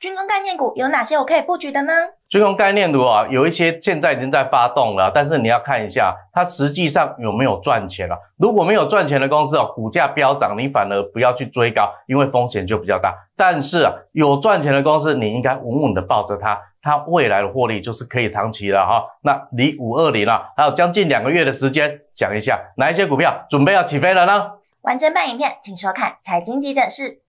军工概念股有哪些我可以布局的呢？军工概念股啊，有一些现在已经在发动了，但是你要看一下它实际上有没有赚钱了。如果没有赚钱的公司哦，股价飙涨，你反而不要去追高，因为风险就比较大。但是啊，有赚钱的公司，你应该稳稳的抱着它，它未来的获利就是可以长期的哈。那离五二零了，还有将近两个月的时间，讲一下哪一些股票准备要起飞了呢？完整版影片请收看财经急诊室。